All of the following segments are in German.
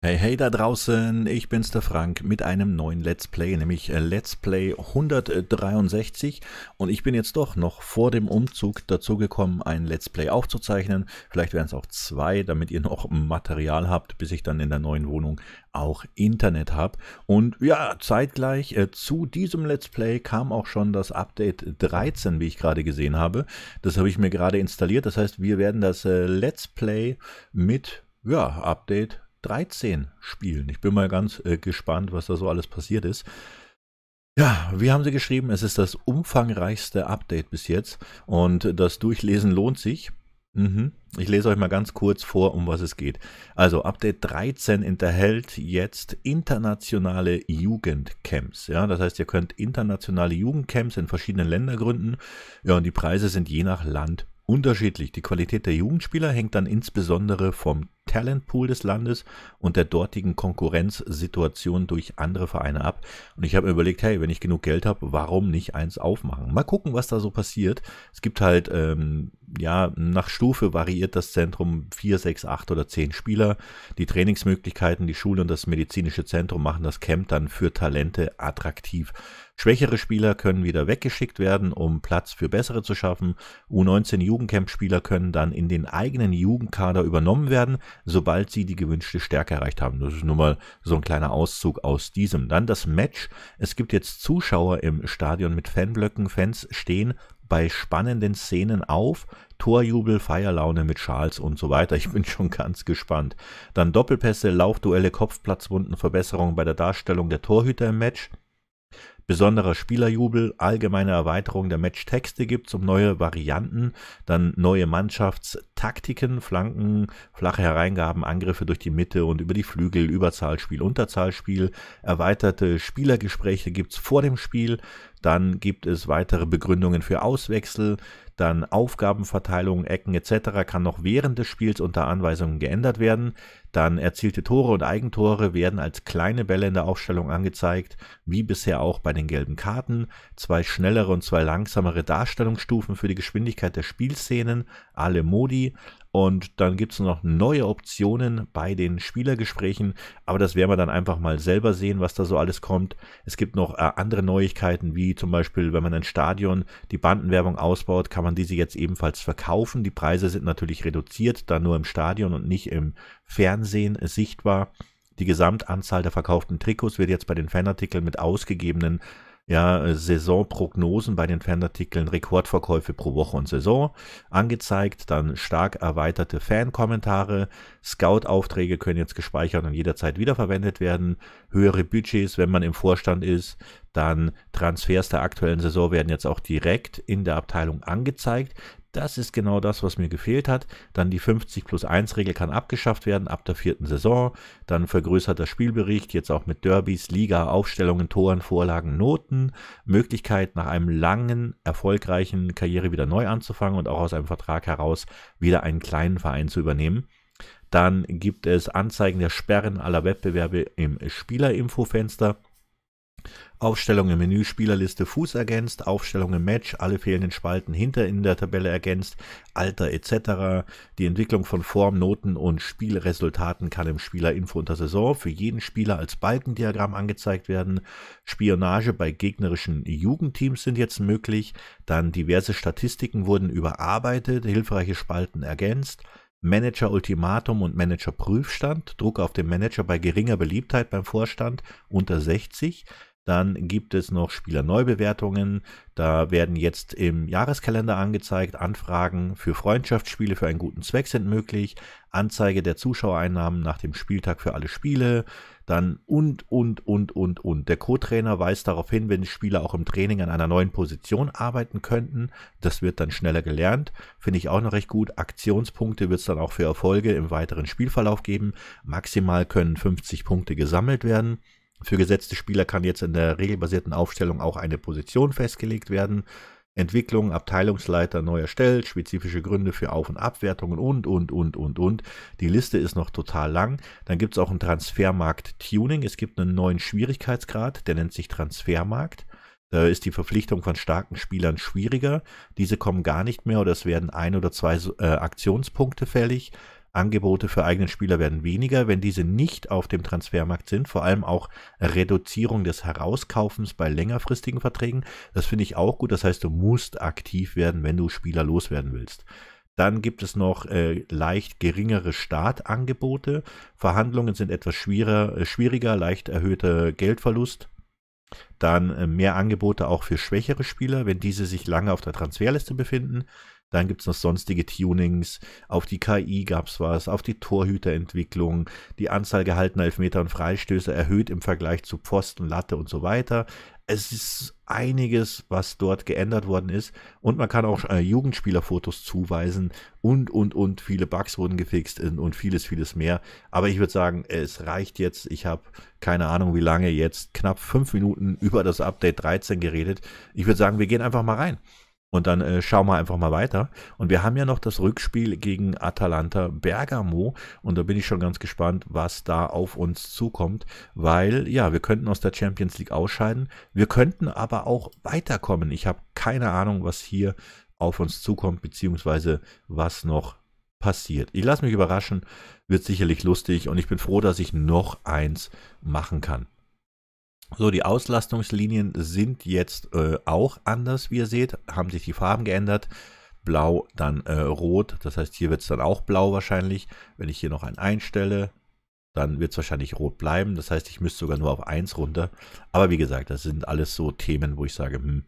Hey, hey da draußen, ich bin's der Frank mit einem neuen Let's Play, nämlich äh, Let's Play 163 und ich bin jetzt doch noch vor dem Umzug dazu gekommen, ein Let's Play aufzuzeichnen. Vielleicht wären es auch zwei, damit ihr noch Material habt, bis ich dann in der neuen Wohnung auch Internet habe. Und ja, zeitgleich äh, zu diesem Let's Play kam auch schon das Update 13, wie ich gerade gesehen habe. Das habe ich mir gerade installiert, das heißt, wir werden das äh, Let's Play mit ja, Update 13 Spielen. Ich bin mal ganz äh, gespannt, was da so alles passiert ist. Ja, wie haben sie geschrieben, es ist das umfangreichste Update bis jetzt und das Durchlesen lohnt sich. Mhm. Ich lese euch mal ganz kurz vor, um was es geht. Also Update 13 enthält jetzt internationale Jugendcamps. Ja, das heißt, ihr könnt internationale Jugendcamps in verschiedenen Ländern gründen. Ja, und die Preise sind je nach Land unterschiedlich. Die Qualität der Jugendspieler hängt dann insbesondere vom Talentpool des Landes und der dortigen Konkurrenzsituation durch andere Vereine ab. Und ich habe mir überlegt, hey, wenn ich genug Geld habe, warum nicht eins aufmachen? Mal gucken, was da so passiert. Es gibt halt, ähm, ja, nach Stufe variiert das Zentrum 4, 6, 8 oder 10 Spieler. Die Trainingsmöglichkeiten, die Schule und das medizinische Zentrum machen das Camp dann für Talente attraktiv. Schwächere Spieler können wieder weggeschickt werden, um Platz für bessere zu schaffen. U19 Jugendcamp-Spieler können dann in den eigenen Jugendkader übernommen werden, sobald sie die gewünschte Stärke erreicht haben. Das ist nun mal so ein kleiner Auszug aus diesem. Dann das Match. Es gibt jetzt Zuschauer im Stadion mit Fanblöcken. Fans stehen bei spannenden Szenen auf. Torjubel, Feierlaune mit Schals und so weiter. Ich bin schon ganz gespannt. Dann Doppelpässe, Laufduelle, Kopfplatzwunden, Verbesserungen bei der Darstellung der Torhüter im Match besonderer Spielerjubel, allgemeine Erweiterung der Matchtexte gibt es, um neue Varianten, dann neue Mannschaftstaktiken, Flanken, flache Hereingaben, Angriffe durch die Mitte und über die Flügel, Überzahlspiel, Unterzahlspiel, erweiterte Spielergespräche gibt es vor dem Spiel, dann gibt es weitere Begründungen für Auswechsel, dann Aufgabenverteilung, Ecken etc. kann noch während des Spiels unter Anweisungen geändert werden. Dann erzielte Tore und Eigentore werden als kleine Bälle in der Aufstellung angezeigt, wie bisher auch bei den gelben Karten. Zwei schnellere und zwei langsamere Darstellungsstufen für die Geschwindigkeit der Spielszenen, alle Modi. Und dann gibt es noch neue Optionen bei den Spielergesprächen, aber das werden wir dann einfach mal selber sehen, was da so alles kommt. Es gibt noch äh, andere Neuigkeiten, wie zum Beispiel, wenn man ein Stadion die Bandenwerbung ausbaut, kann man diese jetzt ebenfalls verkaufen. Die Preise sind natürlich reduziert, da nur im Stadion und nicht im Fernsehen sichtbar. Die Gesamtanzahl der verkauften Trikots wird jetzt bei den Fanartikeln mit ausgegebenen ja, äh, Saisonprognosen bei den Fanartikeln, Rekordverkäufe pro Woche und Saison angezeigt, dann stark erweiterte Fankommentare, Scout-Aufträge können jetzt gespeichert und jederzeit wiederverwendet werden, höhere Budgets, wenn man im Vorstand ist, dann Transfers der aktuellen Saison werden jetzt auch direkt in der Abteilung angezeigt. Das ist genau das, was mir gefehlt hat. Dann die 50 plus 1 Regel kann abgeschafft werden ab der vierten Saison. Dann vergrößert der Spielbericht, jetzt auch mit Derbys, Liga, Aufstellungen, Toren, Vorlagen, Noten. Möglichkeit, nach einem langen, erfolgreichen Karriere wieder neu anzufangen und auch aus einem Vertrag heraus wieder einen kleinen Verein zu übernehmen. Dann gibt es Anzeigen der Sperren aller Wettbewerbe im Spielerinfo-Fenster. Aufstellung im Menü Spielerliste Fuß ergänzt, Aufstellung im Match, alle fehlenden Spalten hinter in der Tabelle ergänzt, Alter etc. Die Entwicklung von Form, Noten und Spielresultaten kann im Spielerinfo unter Saison für jeden Spieler als Balkendiagramm angezeigt werden. Spionage bei gegnerischen Jugendteams sind jetzt möglich. Dann diverse Statistiken wurden überarbeitet, hilfreiche Spalten ergänzt. Manager Ultimatum und Manager Prüfstand, Druck auf den Manager bei geringer Beliebtheit beim Vorstand unter 60, dann gibt es noch Spielerneubewertungen. Da werden jetzt im Jahreskalender angezeigt, Anfragen für Freundschaftsspiele für einen guten Zweck sind möglich, Anzeige der Zuschauereinnahmen nach dem Spieltag für alle Spiele, dann und, und, und, und, und. Der Co-Trainer weist darauf hin, wenn Spieler auch im Training an einer neuen Position arbeiten könnten. Das wird dann schneller gelernt. Finde ich auch noch recht gut. Aktionspunkte wird es dann auch für Erfolge im weiteren Spielverlauf geben. Maximal können 50 Punkte gesammelt werden. Für gesetzte Spieler kann jetzt in der regelbasierten Aufstellung auch eine Position festgelegt werden. Entwicklung, Abteilungsleiter neu erstellt, spezifische Gründe für Auf- und Abwertungen und, und, und, und, und. Die Liste ist noch total lang. Dann gibt es auch ein Transfermarkt-Tuning. Es gibt einen neuen Schwierigkeitsgrad, der nennt sich Transfermarkt. Da ist die Verpflichtung von starken Spielern schwieriger. Diese kommen gar nicht mehr oder es werden ein oder zwei äh, Aktionspunkte fällig. Angebote für eigene Spieler werden weniger, wenn diese nicht auf dem Transfermarkt sind. Vor allem auch Reduzierung des Herauskaufens bei längerfristigen Verträgen. Das finde ich auch gut. Das heißt, du musst aktiv werden, wenn du Spieler loswerden willst. Dann gibt es noch äh, leicht geringere Startangebote. Verhandlungen sind etwas schwieriger, äh, schwieriger leicht erhöhter Geldverlust. Dann äh, mehr Angebote auch für schwächere Spieler, wenn diese sich lange auf der Transferliste befinden. Dann gibt es noch sonstige Tunings. Auf die KI gab es was, auf die Torhüterentwicklung, die Anzahl gehaltener Elfmeter und Freistöße erhöht im Vergleich zu Pfosten, Latte und so weiter. Es ist einiges, was dort geändert worden ist. Und man kann auch äh, Jugendspielerfotos zuweisen und, und, und. Viele Bugs wurden gefixt und vieles, vieles mehr. Aber ich würde sagen, es reicht jetzt. Ich habe keine Ahnung, wie lange jetzt, knapp fünf Minuten über das Update 13 geredet. Ich würde sagen, wir gehen einfach mal rein. Und dann äh, schauen wir einfach mal weiter. Und wir haben ja noch das Rückspiel gegen Atalanta Bergamo. Und da bin ich schon ganz gespannt, was da auf uns zukommt. Weil, ja, wir könnten aus der Champions League ausscheiden. Wir könnten aber auch weiterkommen. Ich habe keine Ahnung, was hier auf uns zukommt, beziehungsweise was noch passiert. Ich lasse mich überraschen. Wird sicherlich lustig. Und ich bin froh, dass ich noch eins machen kann. So, die Auslastungslinien sind jetzt äh, auch anders, wie ihr seht, haben sich die Farben geändert. Blau, dann äh, rot, das heißt hier wird es dann auch blau wahrscheinlich. Wenn ich hier noch ein einstelle, dann wird es wahrscheinlich rot bleiben. Das heißt, ich müsste sogar nur auf 1 runter. Aber wie gesagt, das sind alles so Themen, wo ich sage, hm,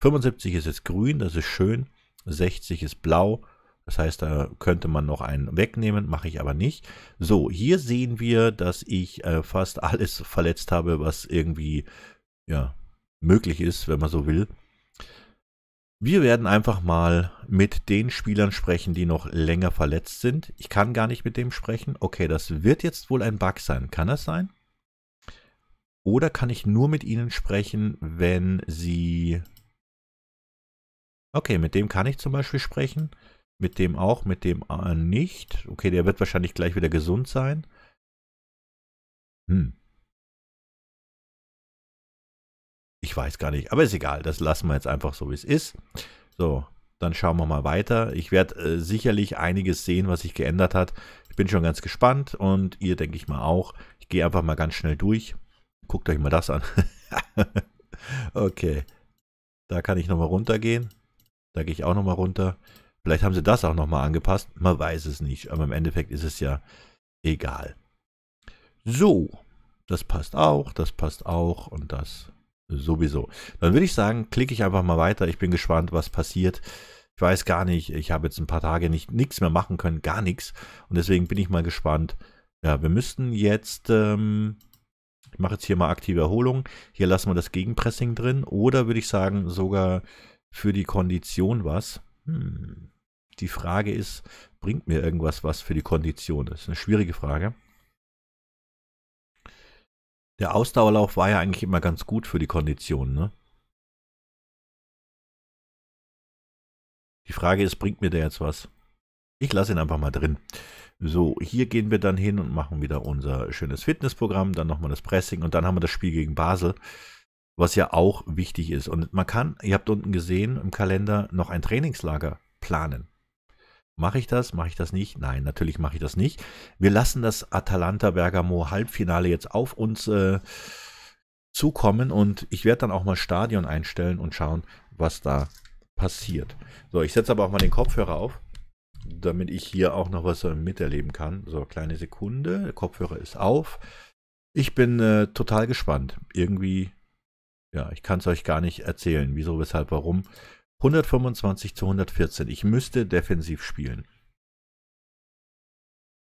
75 ist jetzt grün, das ist schön, 60 ist blau, das heißt, da könnte man noch einen wegnehmen, mache ich aber nicht. So, hier sehen wir, dass ich äh, fast alles verletzt habe, was irgendwie ja, möglich ist, wenn man so will. Wir werden einfach mal mit den Spielern sprechen, die noch länger verletzt sind. Ich kann gar nicht mit dem sprechen. Okay, das wird jetzt wohl ein Bug sein. Kann das sein? Oder kann ich nur mit ihnen sprechen, wenn sie... Okay, mit dem kann ich zum Beispiel sprechen. Mit dem auch, mit dem äh, nicht. Okay, der wird wahrscheinlich gleich wieder gesund sein. Hm. Ich weiß gar nicht, aber ist egal. Das lassen wir jetzt einfach so, wie es ist. So, dann schauen wir mal weiter. Ich werde äh, sicherlich einiges sehen, was sich geändert hat. Ich bin schon ganz gespannt und ihr denke ich mal auch. Ich gehe einfach mal ganz schnell durch. Guckt euch mal das an. okay, da kann ich nochmal runtergehen. Da gehe ich auch nochmal runter. Vielleicht haben sie das auch nochmal angepasst. Man weiß es nicht. Aber im Endeffekt ist es ja egal. So, das passt auch, das passt auch und das sowieso. Dann würde ich sagen, klicke ich einfach mal weiter. Ich bin gespannt, was passiert. Ich weiß gar nicht, ich habe jetzt ein paar Tage nichts mehr machen können, gar nichts. Und deswegen bin ich mal gespannt. Ja, wir müssten jetzt, ähm, ich mache jetzt hier mal aktive Erholung. Hier lassen wir das Gegenpressing drin. Oder würde ich sagen, sogar für die Kondition was. Die Frage ist, bringt mir irgendwas was für die Kondition? Das ist eine schwierige Frage. Der Ausdauerlauf war ja eigentlich immer ganz gut für die Kondition, ne? Die Frage ist, bringt mir der jetzt was? Ich lasse ihn einfach mal drin. So, hier gehen wir dann hin und machen wieder unser schönes Fitnessprogramm, dann nochmal das Pressing und dann haben wir das Spiel gegen Basel was ja auch wichtig ist. Und man kann, ihr habt unten gesehen, im Kalender noch ein Trainingslager planen. Mache ich das? Mache ich das nicht? Nein, natürlich mache ich das nicht. Wir lassen das Atalanta Bergamo Halbfinale jetzt auf uns äh, zukommen und ich werde dann auch mal Stadion einstellen und schauen, was da passiert. So, ich setze aber auch mal den Kopfhörer auf, damit ich hier auch noch was äh, miterleben kann. So, kleine Sekunde, der Kopfhörer ist auf. Ich bin äh, total gespannt. Irgendwie ja, ich kann es euch gar nicht erzählen, wieso, weshalb, warum. 125 zu 114. Ich müsste defensiv spielen.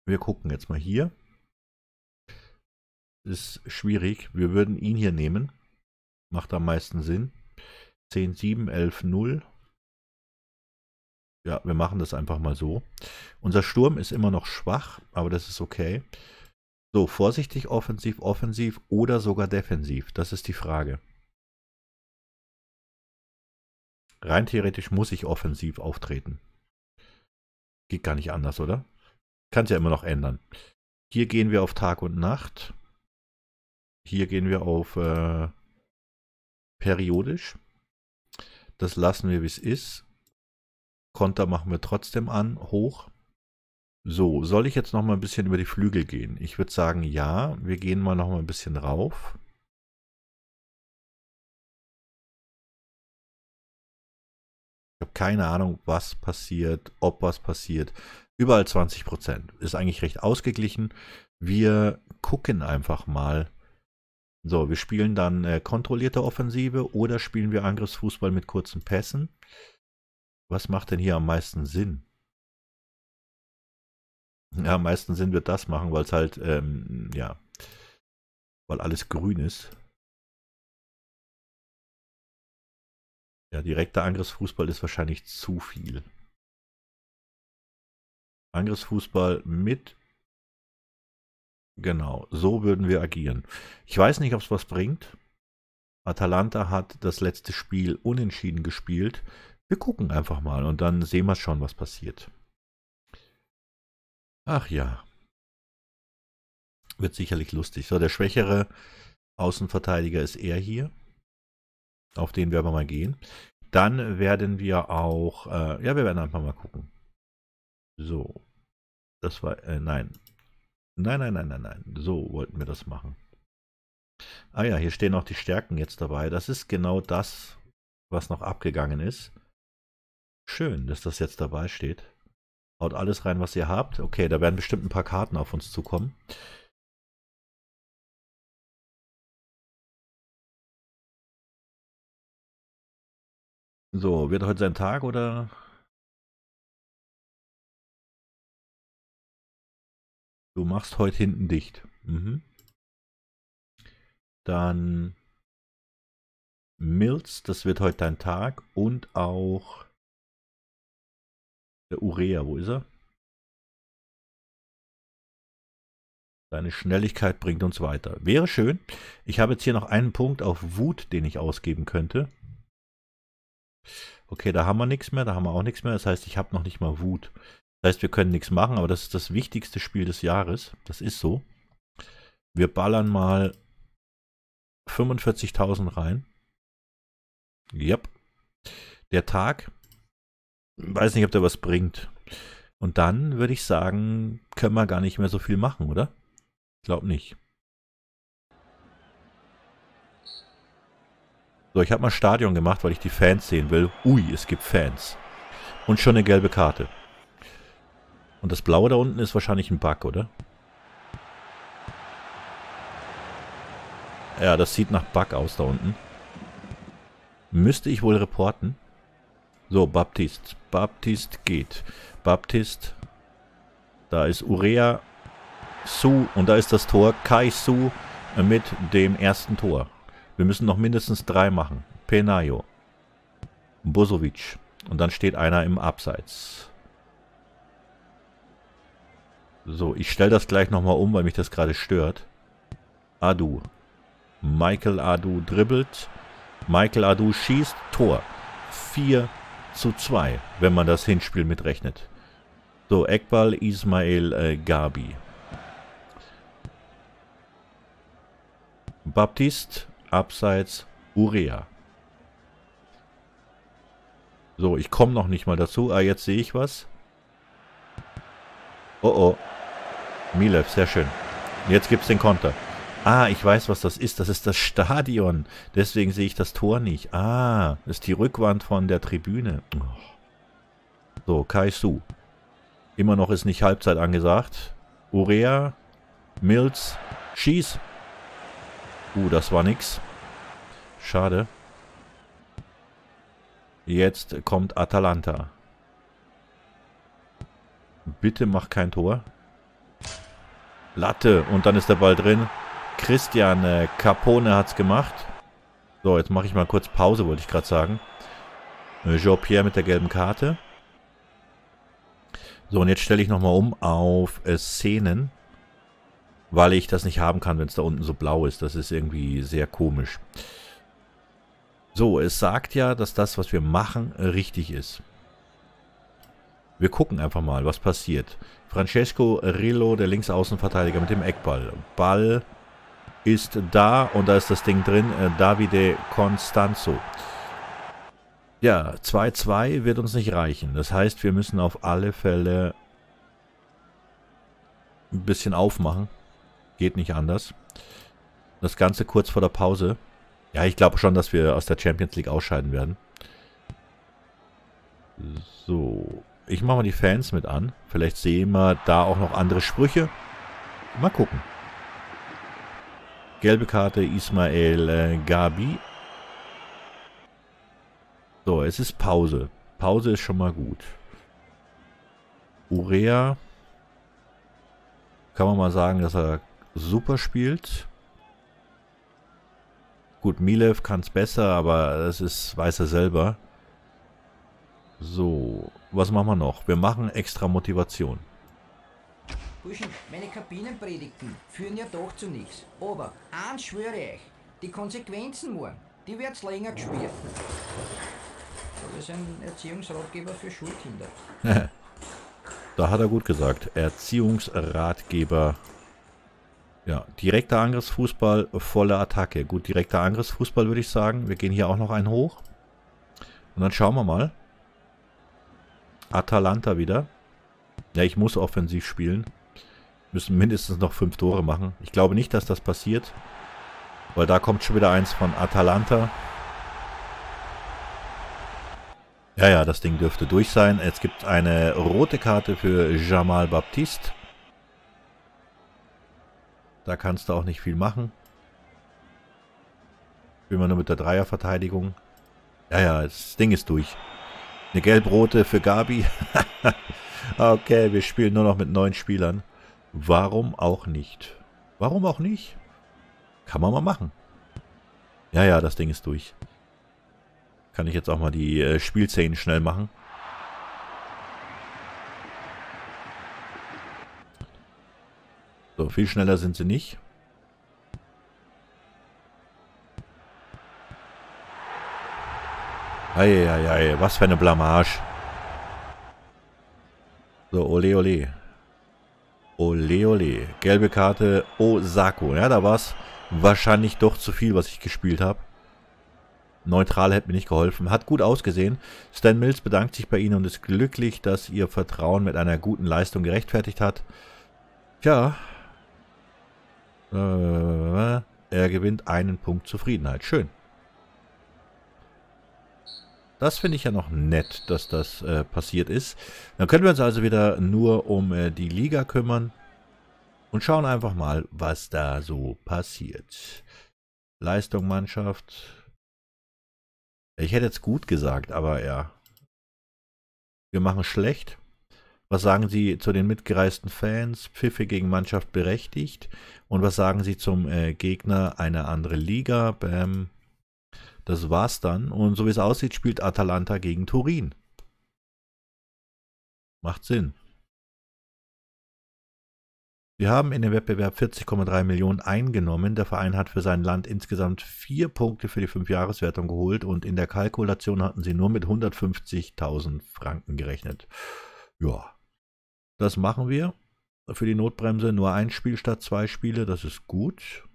Wir gucken jetzt mal hier. Ist schwierig. Wir würden ihn hier nehmen. Macht am meisten Sinn. 10, 7, 11, 0. Ja, wir machen das einfach mal so. Unser Sturm ist immer noch schwach, aber das ist okay. So, vorsichtig offensiv, offensiv oder sogar defensiv. Das ist die Frage rein theoretisch muss ich offensiv auftreten. Geht gar nicht anders, oder? Kann es ja immer noch ändern. Hier gehen wir auf Tag und Nacht. Hier gehen wir auf äh, periodisch. Das lassen wir, wie es ist. Konter machen wir trotzdem an, hoch. So, soll ich jetzt noch mal ein bisschen über die Flügel gehen? Ich würde sagen, ja, wir gehen mal noch mal ein bisschen rauf. Ich habe keine Ahnung, was passiert, ob was passiert. Überall 20 Prozent. Ist eigentlich recht ausgeglichen. Wir gucken einfach mal. So, wir spielen dann äh, kontrollierte Offensive oder spielen wir Angriffsfußball mit kurzen Pässen. Was macht denn hier am meisten Sinn? Ja, am meisten Sinn wird das machen, weil es halt, ähm, ja, weil alles grün ist. Ja, direkter Angriffsfußball ist wahrscheinlich zu viel. Angriffsfußball mit. Genau, so würden wir agieren. Ich weiß nicht, ob es was bringt. Atalanta hat das letzte Spiel unentschieden gespielt. Wir gucken einfach mal und dann sehen wir schon, was passiert. Ach ja. Wird sicherlich lustig. So, der schwächere Außenverteidiger ist er hier auf den wir aber mal gehen. Dann werden wir auch, äh, ja, wir werden einfach mal gucken. So, das war, äh, nein. Nein, nein, nein, nein, nein. So wollten wir das machen. Ah ja, hier stehen auch die Stärken jetzt dabei. Das ist genau das, was noch abgegangen ist. Schön, dass das jetzt dabei steht. Haut alles rein, was ihr habt. Okay, da werden bestimmt ein paar Karten auf uns zukommen. So, wird heute sein Tag oder? Du machst heute hinten dicht. Mhm. Dann Milz, das wird heute dein Tag. Und auch der Urea, wo ist er? Deine Schnelligkeit bringt uns weiter. Wäre schön. Ich habe jetzt hier noch einen Punkt auf Wut, den ich ausgeben könnte. Okay, da haben wir nichts mehr, da haben wir auch nichts mehr. Das heißt, ich habe noch nicht mal Wut. Das heißt, wir können nichts machen, aber das ist das wichtigste Spiel des Jahres. Das ist so. Wir ballern mal 45.000 rein. Yep. Der Tag. Weiß nicht, ob der was bringt. Und dann würde ich sagen, können wir gar nicht mehr so viel machen, oder? Ich glaube nicht. So, ich habe mal Stadion gemacht, weil ich die Fans sehen will. Ui, es gibt Fans. Und schon eine gelbe Karte. Und das Blaue da unten ist wahrscheinlich ein Bug, oder? Ja, das sieht nach Bug aus da unten. Müsste ich wohl reporten? So, Baptist. Baptist geht. Baptist. Da ist Urea Su und da ist das Tor. Kai Su mit dem ersten Tor. Wir müssen noch mindestens drei machen. Penayo. Bosovic. Und dann steht einer im Abseits. So, ich stelle das gleich nochmal um, weil mich das gerade stört. Adu. Michael Adu dribbelt. Michael Adu schießt. Tor. 4 zu 2, wenn man das Hinspiel mitrechnet. So, Ekbal, Ismail äh, Gabi. Baptiste abseits Urea. So, ich komme noch nicht mal dazu. Ah, jetzt sehe ich was. Oh oh. Milev, sehr schön. Jetzt gibt es den Konter. Ah, ich weiß, was das ist. Das ist das Stadion. Deswegen sehe ich das Tor nicht. Ah, das ist die Rückwand von der Tribüne. So, Kaisu. Immer noch ist nicht Halbzeit angesagt. Urea, Mills, Schieß. Uh, das war nix. Schade. Jetzt kommt Atalanta. Bitte mach kein Tor. Latte. Und dann ist der Ball drin. Christian äh, Capone hat's gemacht. So, jetzt mache ich mal kurz Pause, wollte ich gerade sagen. Äh, Jean-Pierre mit der gelben Karte. So, und jetzt stelle ich nochmal um auf äh, Szenen weil ich das nicht haben kann, wenn es da unten so blau ist. Das ist irgendwie sehr komisch. So, es sagt ja, dass das, was wir machen, richtig ist. Wir gucken einfach mal, was passiert. Francesco Rillo, der Linksaußenverteidiger mit dem Eckball. Ball ist da und da ist das Ding drin. Äh, Davide Constanzo. Ja, 2-2 wird uns nicht reichen. Das heißt, wir müssen auf alle Fälle ein bisschen aufmachen. Geht nicht anders. Das Ganze kurz vor der Pause. Ja, ich glaube schon, dass wir aus der Champions League ausscheiden werden. So. Ich mache mal die Fans mit an. Vielleicht sehen wir da auch noch andere Sprüche. Mal gucken. Gelbe Karte Ismael äh, Gabi. So, es ist Pause. Pause ist schon mal gut. Urea. Kann man mal sagen, dass er super spielt. Gut, Milev kann es besser, aber das ist, weiß er selber. So, was machen wir noch? Wir machen extra Motivation. Burschen, meine Kabinenpredigten führen ja doch zu nichts. Aber eins schwöre ich euch, die Konsequenzen morgen, die wird's länger gespürt. Das ist ein Erziehungsratgeber für Schulkinder. da hat er gut gesagt. Erziehungsratgeber ja, direkter Angriffsfußball, volle Attacke. Gut, direkter Angriffsfußball würde ich sagen. Wir gehen hier auch noch einen hoch. Und dann schauen wir mal. Atalanta wieder. Ja, ich muss offensiv spielen. Müssen mindestens noch fünf Tore machen. Ich glaube nicht, dass das passiert. Weil da kommt schon wieder eins von Atalanta. Ja, ja, das Ding dürfte durch sein. Es gibt eine rote Karte für Jamal Baptiste. Da kannst du auch nicht viel machen. Spielen wir nur mit der Dreierverteidigung. Ja, ja, das Ding ist durch. Eine gelb-rote für Gabi. okay, wir spielen nur noch mit neun Spielern. Warum auch nicht? Warum auch nicht? Kann man mal machen. Ja, ja, das Ding ist durch. Kann ich jetzt auch mal die äh, Spielszenen schnell machen. So, viel schneller sind sie nicht. Eieiei, was für eine Blamage. So, ole ole. Ole ole. Gelbe Karte Osako. Ja, da war es wahrscheinlich doch zu viel, was ich gespielt habe. Neutral hätte mir nicht geholfen. Hat gut ausgesehen. Stan Mills bedankt sich bei Ihnen und ist glücklich, dass Ihr Vertrauen mit einer guten Leistung gerechtfertigt hat. Tja, äh, er gewinnt einen Punkt Zufriedenheit. Schön. Das finde ich ja noch nett, dass das äh, passiert ist. Dann können wir uns also wieder nur um äh, die Liga kümmern und schauen einfach mal, was da so passiert. Leistung, Mannschaft. Ich hätte jetzt gut gesagt, aber ja. Wir machen schlecht. Was sagen Sie zu den mitgereisten Fans? Pfiffe gegen Mannschaft berechtigt. Und was sagen Sie zum äh, Gegner einer anderen Liga? Bam. Das war's dann. Und so wie es aussieht, spielt Atalanta gegen Turin. Macht Sinn. Wir haben in dem Wettbewerb 40,3 Millionen eingenommen. Der Verein hat für sein Land insgesamt vier Punkte für die Fünfjahreswertung geholt und in der Kalkulation hatten sie nur mit 150.000 Franken gerechnet. Ja, das machen wir. Für die Notbremse nur ein Spiel statt zwei Spiele, das ist gut.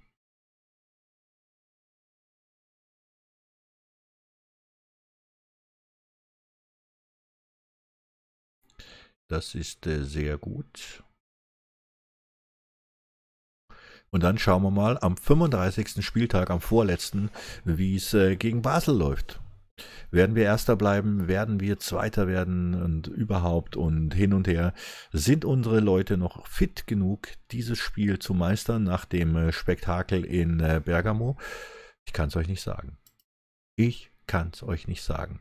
Das ist äh, sehr gut. Und dann schauen wir mal am 35. Spieltag, am vorletzten, wie es äh, gegen Basel läuft werden wir Erster bleiben, werden wir Zweiter werden und überhaupt und hin und her. Sind unsere Leute noch fit genug, dieses Spiel zu meistern nach dem äh, Spektakel in äh, Bergamo? Ich kann es euch nicht sagen. Ich kann es euch nicht sagen.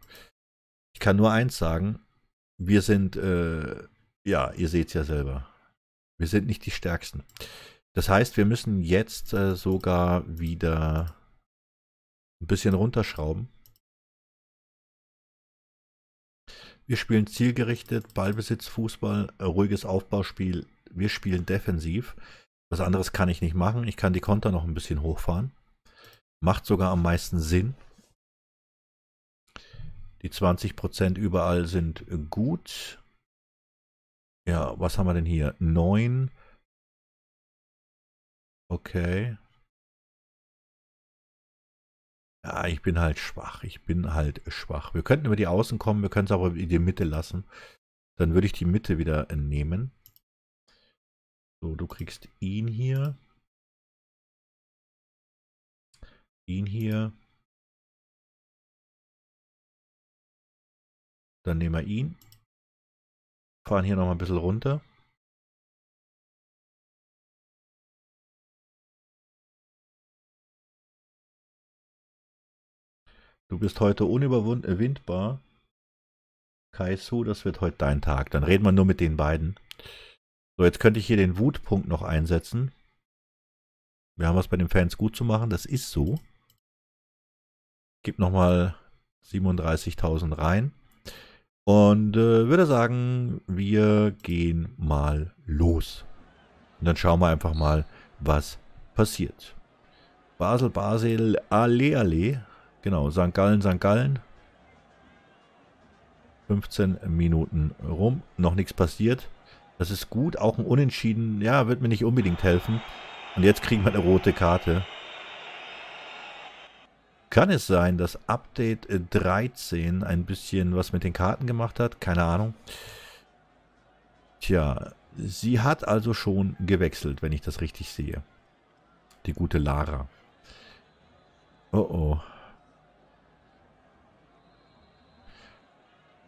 Ich kann nur eins sagen. Wir sind, äh, ja, ihr seht es ja selber. Wir sind nicht die Stärksten. Das heißt, wir müssen jetzt äh, sogar wieder ein bisschen runterschrauben Wir spielen zielgerichtet, Ballbesitz, Fußball, äh, ruhiges Aufbauspiel. Wir spielen defensiv. Was anderes kann ich nicht machen. Ich kann die Konter noch ein bisschen hochfahren. Macht sogar am meisten Sinn. Die 20% überall sind gut. Ja, was haben wir denn hier? 9. Okay. Ja, ich bin halt schwach. Ich bin halt schwach. Wir könnten über die Außen kommen, wir können es aber in die Mitte lassen. Dann würde ich die Mitte wieder nehmen. So, du kriegst ihn hier. Ihn hier. Dann nehmen wir ihn. Fahren hier nochmal ein bisschen runter. Du bist heute unüberwindbar. Kaisu, das wird heute dein Tag. Dann reden wir nur mit den beiden. So, jetzt könnte ich hier den Wutpunkt noch einsetzen. Wir haben was bei den Fans gut zu machen, das ist so. Gib nochmal 37.000 rein. Und äh, würde sagen, wir gehen mal los. Und dann schauen wir einfach mal, was passiert. Basel, Basel, alle, alle. Genau, St. Gallen, St. Gallen. 15 Minuten rum, noch nichts passiert. Das ist gut, auch ein Unentschieden, ja, wird mir nicht unbedingt helfen. Und jetzt kriegen wir eine rote Karte. Kann es sein, dass Update 13 ein bisschen was mit den Karten gemacht hat? Keine Ahnung. Tja, sie hat also schon gewechselt, wenn ich das richtig sehe. Die gute Lara. Oh oh.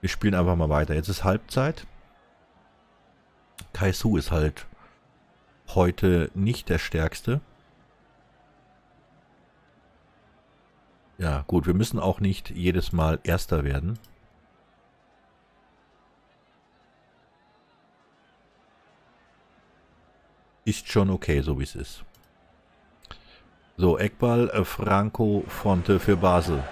Wir spielen einfach mal weiter. Jetzt ist Halbzeit. Kaisu ist halt heute nicht der stärkste. Ja, gut, wir müssen auch nicht jedes Mal Erster werden. Ist schon okay, so wie es ist. So, Eckball, äh, Franco Fonte für Basel.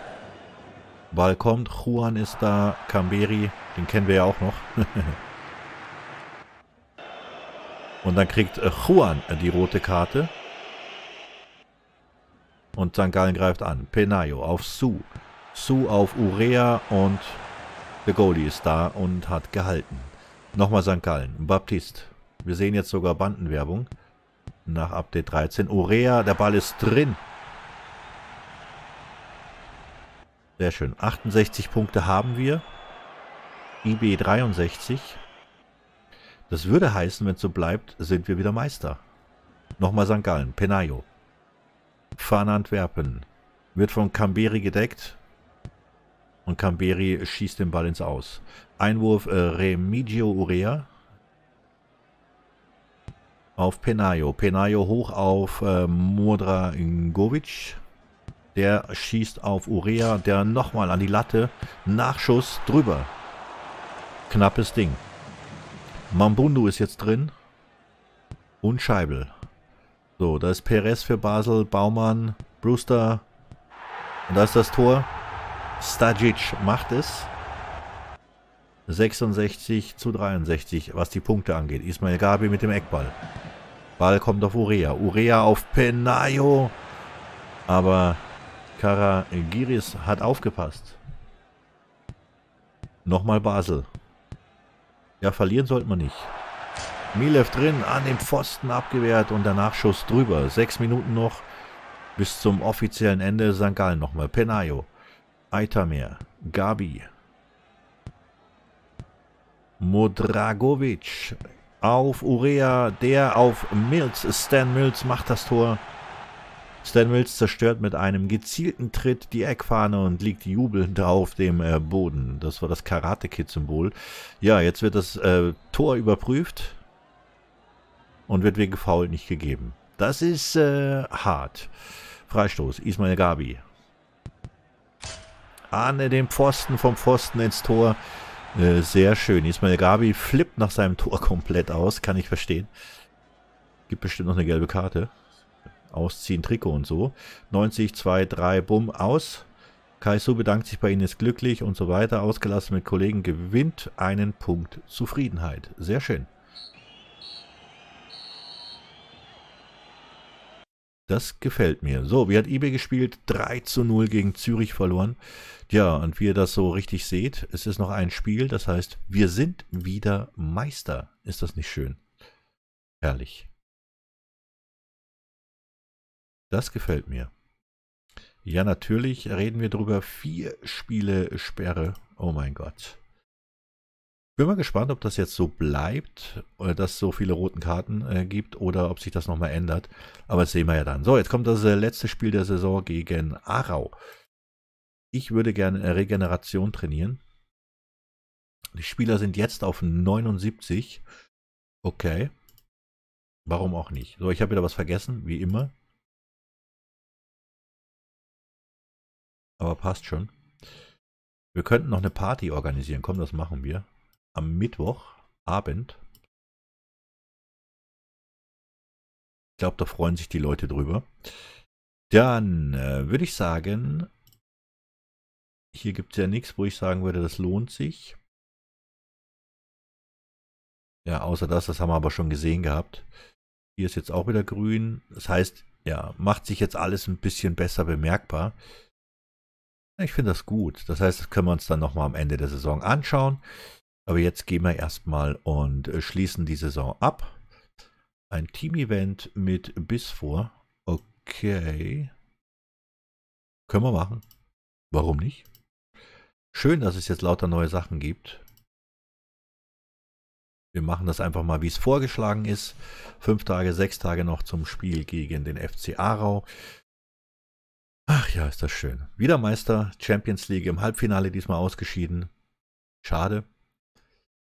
Ball kommt, Juan ist da, Camberi, den kennen wir ja auch noch. Und dann kriegt äh, Juan äh, die rote Karte. Und St. Gallen greift an. Penayo auf Su. Su auf Urea und der Goalie ist da und hat gehalten. Nochmal St. Gallen. Baptiste. Wir sehen jetzt sogar Bandenwerbung. Nach Update 13. Urea, der Ball ist drin. Sehr schön. 68 Punkte haben wir. IB 63. Das würde heißen, wenn es so bleibt, sind wir wieder Meister. Nochmal St. Gallen, Penayo. Fahne Antwerpen. Wird von Camberi gedeckt. Und Camberi schießt den Ball ins Aus. Einwurf äh, Remigio Urea. Auf Penayo. Penayo hoch auf äh, Modra Ingovic. Der schießt auf Urea, der nochmal an die Latte. Nachschuss drüber. Knappes Ding. Mambundu ist jetzt drin. Und Scheibel. So, da ist Perez für Basel, Baumann, Brewster. Und da ist das Tor. Stajic macht es. 66 zu 63, was die Punkte angeht. Ismail Gabi mit dem Eckball. Ball kommt auf Urea. Urea auf Penayo. Aber Kara Giris hat aufgepasst. Nochmal Basel. Ja, verlieren sollte man nicht. Milev drin, an dem Pfosten abgewehrt und der Nachschuss drüber. Sechs Minuten noch bis zum offiziellen Ende. St. Gallen nochmal. Penayo, Aitamir, Gabi, Modragovic auf Urea, der auf Mills. Stan Mills macht das Tor. Stan Mills zerstört mit einem gezielten Tritt die Eckfahne und liegt jubelnd auf dem äh, Boden. Das war das Karate-Kid-Symbol. Ja, jetzt wird das äh, Tor überprüft und wird wegen Foul nicht gegeben. Das ist äh, hart. Freistoß, Ismail Gabi. An dem Pfosten, vom Pfosten ins Tor. Äh, sehr schön. Ismail Gabi flippt nach seinem Tor komplett aus, kann ich verstehen. Gibt bestimmt noch eine gelbe Karte. Ausziehen, Trikot und so. 90, 2, 3, bumm, aus. Kaisu bedankt sich bei Ihnen, ist glücklich und so weiter. Ausgelassen mit Kollegen gewinnt einen Punkt Zufriedenheit. Sehr schön. Das gefällt mir. So, wie hat eBay gespielt? 3 zu 0 gegen Zürich verloren. Tja, und wie ihr das so richtig seht, es ist noch ein Spiel. Das heißt, wir sind wieder Meister. Ist das nicht schön? Herrlich. Das gefällt mir. Ja, natürlich reden wir drüber. Vier Spiele Sperre. Oh mein Gott. Bin mal gespannt, ob das jetzt so bleibt, oder äh, dass so viele roten Karten äh, gibt oder ob sich das nochmal ändert. Aber das sehen wir ja dann. So, jetzt kommt das äh, letzte Spiel der Saison gegen Arau. Ich würde gerne äh, Regeneration trainieren. Die Spieler sind jetzt auf 79. Okay. Warum auch nicht? So, ich habe wieder was vergessen, wie immer. Aber passt schon. Wir könnten noch eine Party organisieren. Komm, das machen wir. Am Mittwochabend. Ich glaube, da freuen sich die Leute drüber. Dann äh, würde ich sagen, hier gibt es ja nichts, wo ich sagen würde, das lohnt sich. Ja, außer das, das haben wir aber schon gesehen gehabt. Hier ist jetzt auch wieder grün. Das heißt, ja, macht sich jetzt alles ein bisschen besser bemerkbar. Ich finde das gut. Das heißt, das können wir uns dann nochmal am Ende der Saison anschauen. Aber jetzt gehen wir erstmal und äh, schließen die Saison ab. Ein Team-Event mit bis vor. Okay. Können wir machen. Warum nicht? Schön, dass es jetzt lauter neue Sachen gibt. Wir machen das einfach mal, wie es vorgeschlagen ist. Fünf Tage, sechs Tage noch zum Spiel gegen den FC Aarau. Ach ja, ist das schön. Wieder Meister, Champions League im Halbfinale diesmal ausgeschieden. Schade.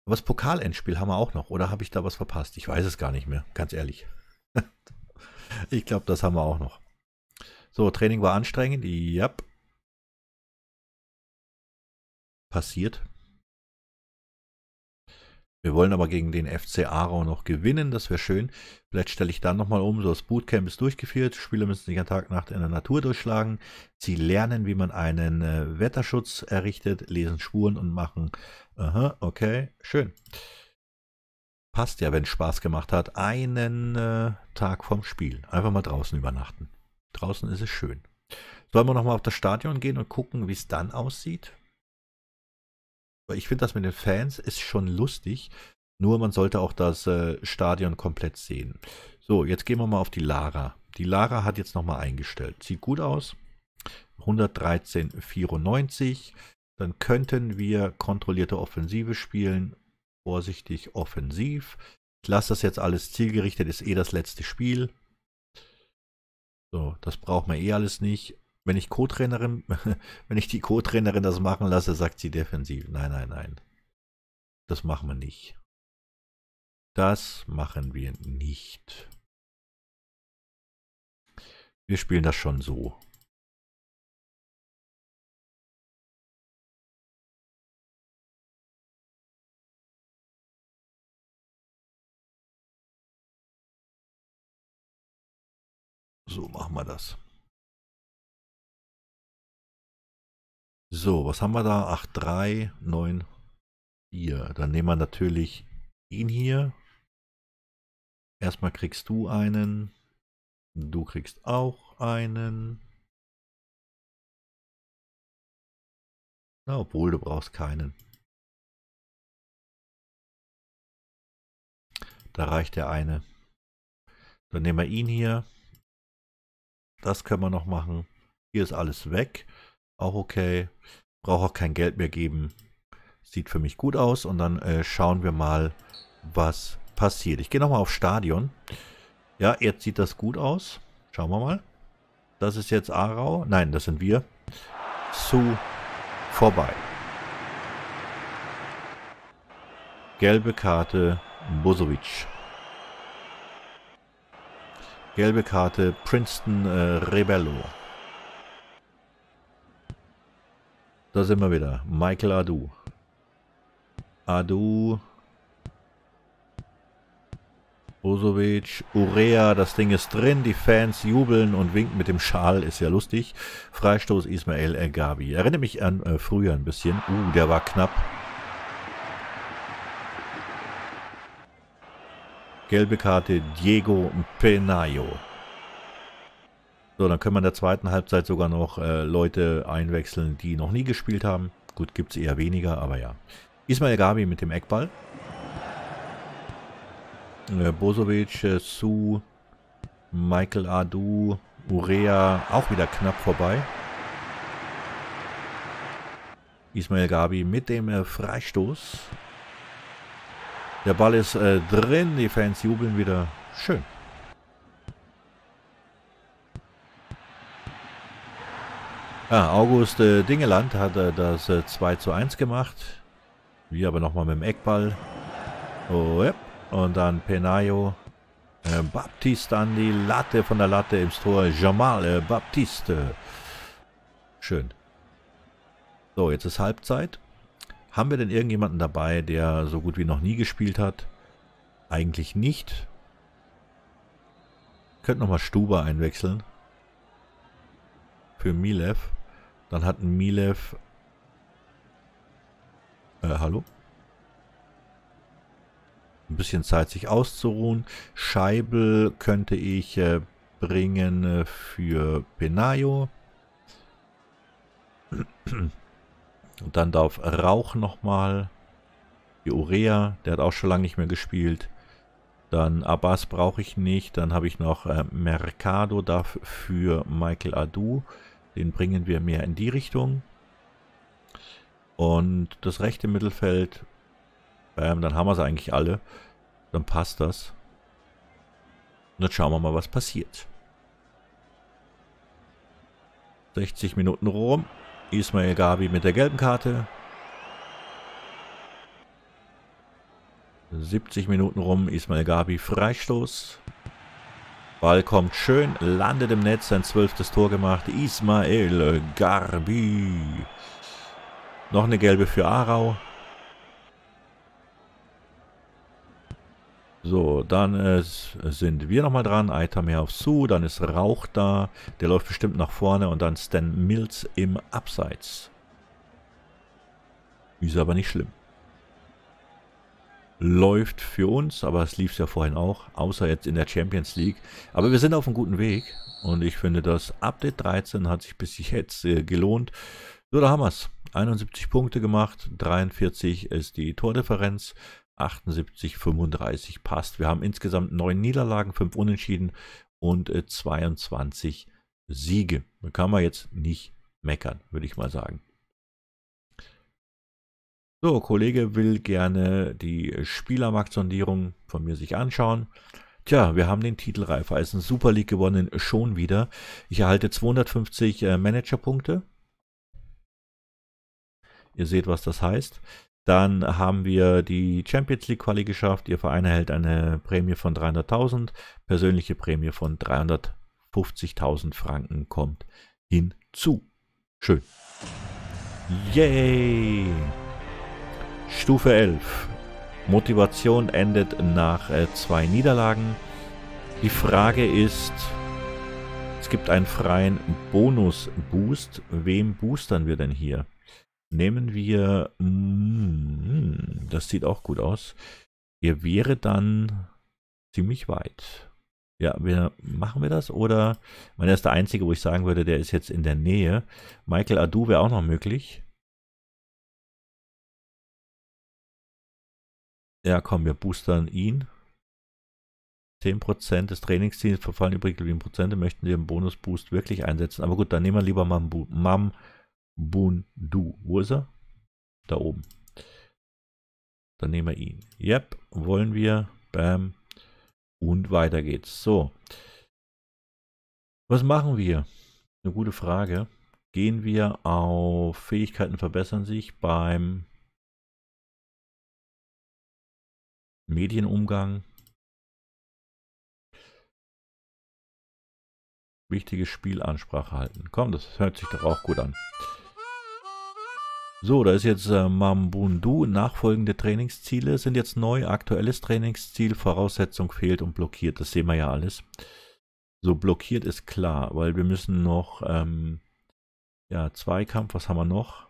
Aber das Pokalendspiel haben wir auch noch, oder habe ich da was verpasst? Ich weiß es gar nicht mehr, ganz ehrlich. ich glaube, das haben wir auch noch. So, Training war anstrengend. Ja. Yep. Passiert. Wir wollen aber gegen den FC Aarau noch gewinnen, das wäre schön. Vielleicht stelle ich dann nochmal um, so das Bootcamp ist durchgeführt, Spieler müssen sich an Tag Nacht in der Natur durchschlagen. Sie lernen, wie man einen äh, Wetterschutz errichtet, lesen Spuren und machen. Aha, okay, schön. Passt ja, wenn es Spaß gemacht hat, einen äh, Tag vom Spiel. Einfach mal draußen übernachten. Draußen ist es schön. Sollen wir nochmal auf das Stadion gehen und gucken, wie es dann aussieht? ich finde das mit den Fans ist schon lustig. Nur man sollte auch das äh, Stadion komplett sehen. So, jetzt gehen wir mal auf die Lara. Die Lara hat jetzt nochmal eingestellt. Sieht gut aus. 113,94. Dann könnten wir kontrollierte Offensive spielen. Vorsichtig offensiv. Ich lasse das jetzt alles zielgerichtet, ist eh das letzte Spiel. So, das braucht man eh alles nicht wenn ich Co-Trainerin, wenn ich die Co-Trainerin das machen lasse, sagt sie defensiv, nein, nein, nein. Das machen wir nicht. Das machen wir nicht. Wir spielen das schon so. So machen wir das. So, was haben wir da? 8, 3, 9, 4. Dann nehmen wir natürlich ihn hier. Erstmal kriegst du einen. Du kriegst auch einen. Na, obwohl du brauchst keinen. Da reicht der eine. Dann nehmen wir ihn hier. Das können wir noch machen. Hier ist alles weg. Auch okay. Brauche auch kein Geld mehr geben. Sieht für mich gut aus. Und dann äh, schauen wir mal, was passiert. Ich gehe nochmal auf Stadion. Ja, jetzt sieht das gut aus. Schauen wir mal. Das ist jetzt Arau. Nein, das sind wir. Zu vorbei. Gelbe Karte Bozovic. Gelbe Karte Princeton äh, Rebello. Da sind wir wieder. Michael Adu. Adu. Osovic, Urea, das Ding ist drin, die Fans jubeln und winken mit dem Schal, ist ja lustig. Freistoß Ismael El Gabi. Erinnert mich an äh, früher ein bisschen. Uh, der war knapp. Gelbe Karte Diego Penayo. So, dann können wir in der zweiten Halbzeit sogar noch äh, Leute einwechseln, die noch nie gespielt haben. Gut, gibt es eher weniger, aber ja. Ismail Gabi mit dem Eckball. Äh, Bosovic, äh, Su, Michael Adu, Urea, auch wieder knapp vorbei. Ismail Gabi mit dem äh, Freistoß. Der Ball ist äh, drin, die Fans jubeln wieder. Schön. Ja, August äh, Dingeland hat äh, das äh, 2 zu 1 gemacht. Wir aber nochmal mit dem Eckball. Oh, ja. Und dann Penayo. Äh, Baptiste an die Latte von der Latte im Tor. Jamal äh, Baptiste. Schön. So, jetzt ist Halbzeit. Haben wir denn irgendjemanden dabei, der so gut wie noch nie gespielt hat? Eigentlich nicht. Könnt nochmal Stuber einwechseln. Für Milev. Dann hat Milev... Äh, hallo? Ein bisschen Zeit, sich auszuruhen. Scheibel könnte ich äh, bringen äh, für Penayo. Und dann darf Rauch nochmal. Die Urea, der hat auch schon lange nicht mehr gespielt. Dann Abbas brauche ich nicht. Dann habe ich noch äh, Mercado darf für Michael Adu. Den bringen wir mehr in die Richtung. Und das rechte Mittelfeld, ähm, dann haben wir es eigentlich alle. Dann passt das. Und jetzt schauen wir mal, was passiert. 60 Minuten rum. Ismail Gabi mit der gelben Karte. 70 Minuten rum. Ismail Gabi Freistoß. Ball kommt schön, landet im Netz, sein zwölftes Tor gemacht. Ismael Garbi. Noch eine gelbe für Arau. So, dann äh, sind wir nochmal dran. Aitamer auf Sue, dann ist Rauch da. Der läuft bestimmt nach vorne und dann Stan Mills im Abseits. Ist aber nicht schlimm läuft für uns, aber es lief es ja vorhin auch, außer jetzt in der Champions League. Aber wir sind auf einem guten Weg und ich finde, das Update 13 hat sich bis jetzt äh, gelohnt. So, da haben wir es. 71 Punkte gemacht, 43 ist die Tordifferenz, 78, 35 passt. Wir haben insgesamt 9 Niederlagen, 5 Unentschieden und 22 äh, Siege. Da kann man jetzt nicht meckern, würde ich mal sagen. So, Kollege will gerne die Spielermarktsondierung von mir sich anschauen. Tja, wir haben den Titel Ist ein Super League gewonnen, schon wieder. Ich erhalte 250 äh, Managerpunkte. Ihr seht, was das heißt. Dann haben wir die Champions League Quali geschafft. Ihr Verein erhält eine Prämie von 300.000. Persönliche Prämie von 350.000 Franken kommt hinzu. Schön. Yay! Stufe 11. Motivation endet nach äh, zwei Niederlagen. Die Frage ist, es gibt einen freien Bonus-Boost. Wem boostern wir denn hier? Nehmen wir... Mm, das sieht auch gut aus. Ihr wäre dann ziemlich weit. Ja, wir, machen wir das? Oder, ich meine, er ist der Einzige, wo ich sagen würde, der ist jetzt in der Nähe. Michael Adu wäre auch noch möglich. Ja, komm, wir boostern ihn. 10% des Trainingsziels verfallen übrigens geblieben Prozente, möchten den Bonusboost wirklich einsetzen. Aber gut, dann nehmen wir lieber Mambu, Mam Bundu. Wo ist er? Da oben. Dann nehmen wir ihn. Yep, wollen wir. Bam. Und weiter geht's. So. Was machen wir? Eine gute Frage. Gehen wir auf Fähigkeiten verbessern sich beim Medienumgang. Wichtige Spielansprache halten. Komm, das hört sich doch auch gut an. So, da ist jetzt äh, Mambundu. Nachfolgende Trainingsziele sind jetzt neu. Aktuelles Trainingsziel, Voraussetzung fehlt und blockiert. Das sehen wir ja alles. So, blockiert ist klar, weil wir müssen noch, ähm, ja, Zweikampf, was haben wir noch?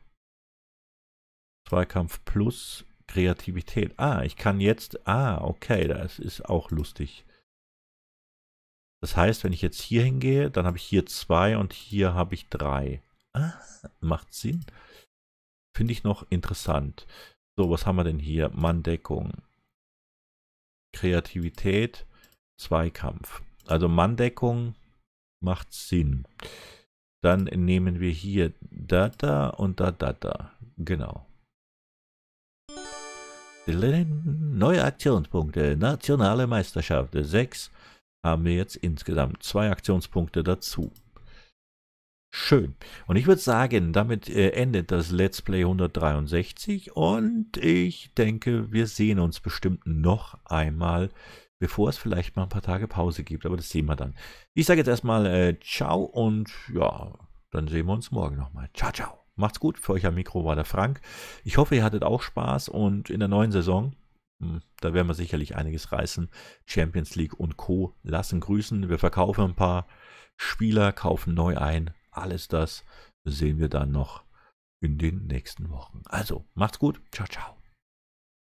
Zweikampf plus Kreativität. Ah, ich kann jetzt, ah, okay, das ist auch lustig. Das heißt, wenn ich jetzt hier hingehe, dann habe ich hier zwei und hier habe ich drei. Ah, macht Sinn. Finde ich noch interessant. So, was haben wir denn hier? Manndeckung. Kreativität, Zweikampf. Also Manndeckung macht Sinn. Dann nehmen wir hier Data und da Data. Genau. Neue Aktionspunkte, nationale Meisterschaft. Sechs haben wir jetzt insgesamt. Zwei Aktionspunkte dazu. Schön. Und ich würde sagen, damit äh, endet das Let's Play 163 und ich denke, wir sehen uns bestimmt noch einmal, bevor es vielleicht mal ein paar Tage Pause gibt, aber das sehen wir dann. Ich sage jetzt erstmal äh, ciao und ja, dann sehen wir uns morgen nochmal. Ciao, ciao. Macht's gut, für euch am Mikro war der Frank. Ich hoffe, ihr hattet auch Spaß und in der neuen Saison, hm, da werden wir sicherlich einiges reißen. Champions League und Co. lassen grüßen. Wir verkaufen ein paar Spieler, kaufen neu ein. Alles das sehen wir dann noch in den nächsten Wochen. Also, macht's gut. Ciao, ciao.